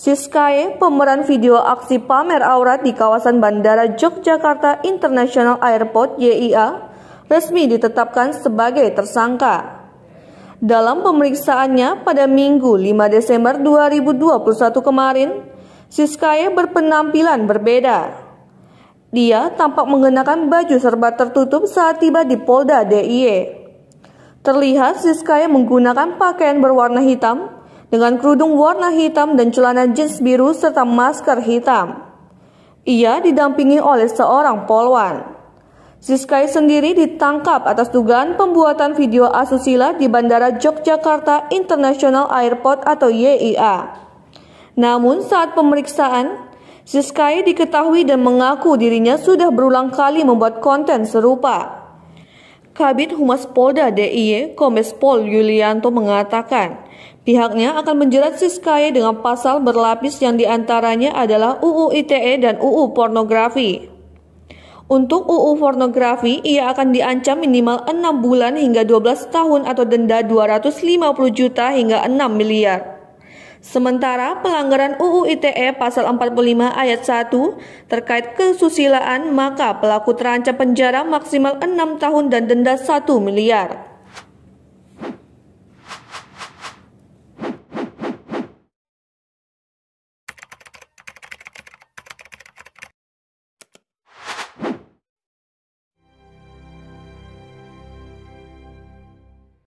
Siskae, pemeran video aksi pamer aurat di kawasan Bandara Yogyakarta International Airport YIA, resmi ditetapkan sebagai tersangka. Dalam pemeriksaannya pada Minggu 5 Desember 2021 kemarin, Siskae berpenampilan berbeda. Dia tampak mengenakan baju serba tertutup saat tiba di Polda DIY. E. Terlihat Siskae menggunakan pakaian berwarna hitam dengan kerudung warna hitam dan celana jeans biru serta masker hitam. Ia didampingi oleh seorang polwan. Siskai sendiri ditangkap atas dugaan pembuatan video asusila di Bandara Yogyakarta International Airport atau YIA. Namun saat pemeriksaan, Siskai diketahui dan mengaku dirinya sudah berulang kali membuat konten serupa. Kabit Humas Polda DIY Komespol Pol Yulianto mengatakan, Pihaknya akan menjerat Siskaye dengan pasal berlapis yang diantaranya adalah UU ITE dan UU pornografi. Untuk UU pornografi, ia akan diancam minimal 6 bulan hingga 12 tahun atau denda 250 juta hingga 6 miliar. Sementara pelanggaran UU ITE pasal 45 ayat 1 terkait kesusilaan maka pelaku terancam penjara maksimal 6 tahun dan denda 1 miliar.